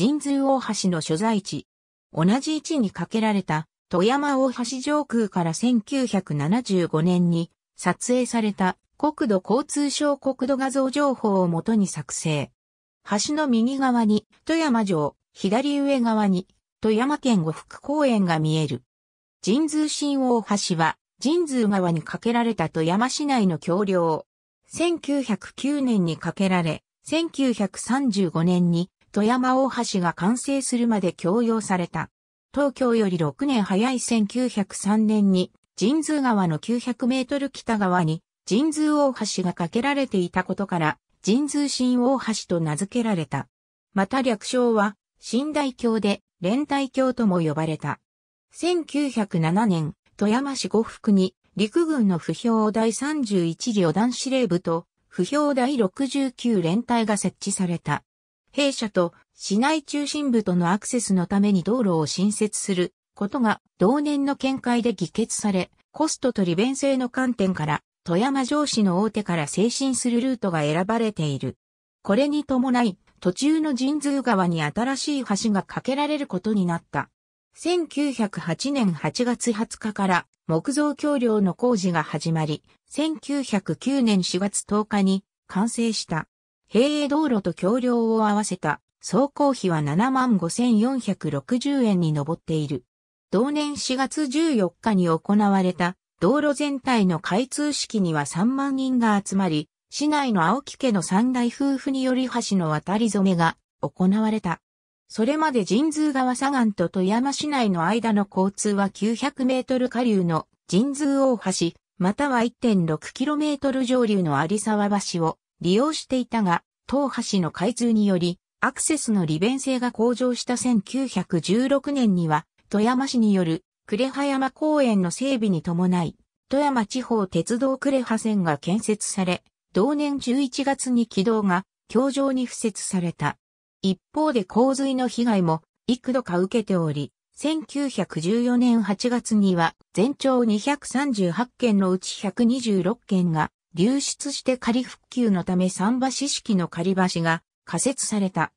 神通大橋の所在地。同じ位置に架けられた富山大橋上空から1975年に撮影された国土交通省国土画像情報をもとに作成。橋の右側に富山城、左上側に富山県呉服公園が見える。神通新大橋は神通川に架けられた富山市内の橋梁。1909年に架けられ、1935年に富山大橋が完成するまで供用された。東京より6年早い1903年に、神通川の900メートル北側に、神通大橋が架けられていたことから、神通新大橋と名付けられた。また略称は、新大橋で、連帯橋とも呼ばれた。1907年、富山市呉服に、陸軍の不評第31旅団司令部と、不評第69連隊が設置された。弊社と市内中心部とのアクセスのために道路を新設することが同年の見解で議決され、コストと利便性の観点から富山城市の大手から精神するルートが選ばれている。これに伴い、途中の神通川に新しい橋が架けられることになった。1908年8月20日から木造橋梁の工事が始まり、1909年4月10日に完成した。平営道路と橋梁を合わせた総工費は75,460円に上っている。同年4月14日に行われた道路全体の開通式には3万人が集まり、市内の青木家の三大夫婦により橋の渡り染めが行われた。それまで神通川左岸と富山市内の間の交通は900メートル下流の神通大橋、または1 6トル上流の有沢橋を利用していたが、東橋の開通により、アクセスの利便性が向上した1916年には、富山市による呉葉山公園の整備に伴い、富山地方鉄道呉葉線が建設され、同年11月に軌道が橋上に付設された。一方で洪水の被害も幾度か受けており、1914年8月には全長238件のうち126件が流出して仮復旧のため桟橋式の仮橋が仮設された。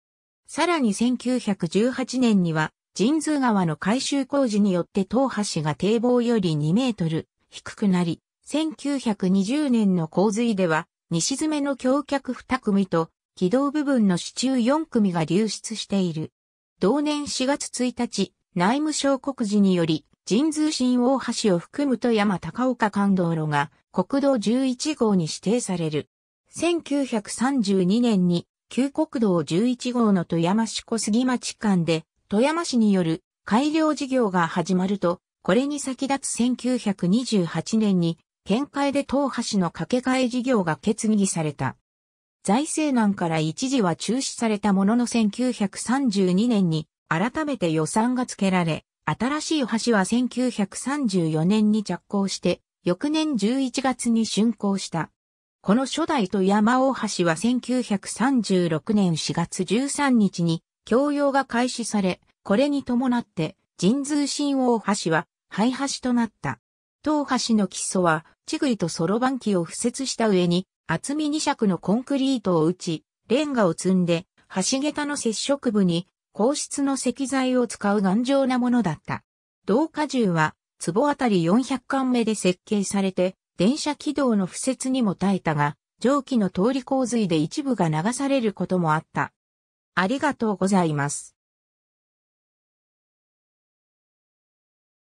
さらに1918年には、神通川の改修工事によって東橋が堤防より2メートル低くなり、1920年の洪水では、西詰めの橋脚2組と、軌道部分の支柱4組が流出している。同年4月1日、内務省告示により、神通新大橋を含む富山高岡間道路が国道11号に指定される。1932年に旧国道11号の富山市小杉町間で富山市による改良事業が始まると、これに先立つ1928年に県会で東橋の掛け替え事業が決議された。財政難から一時は中止されたものの1932年に改めて予算が付けられ、新しい橋は1934年に着工して翌年11月に竣工した。この初代と山大橋は1936年4月13日に供用が開始され、これに伴って神通新大橋は廃橋となった。当橋の基礎は、地ぐとソロバン機を付設した上に、厚み2尺のコンクリートを打ち、レンガを積んで、橋桁の接触部に、硬質の石材を使う頑丈なものだった。銅荷重は、坪あたり400巻目で設計されて、電車軌道の敷設にも耐えたが、蒸気の通り洪水で一部が流されることもあった。ありがとうございます。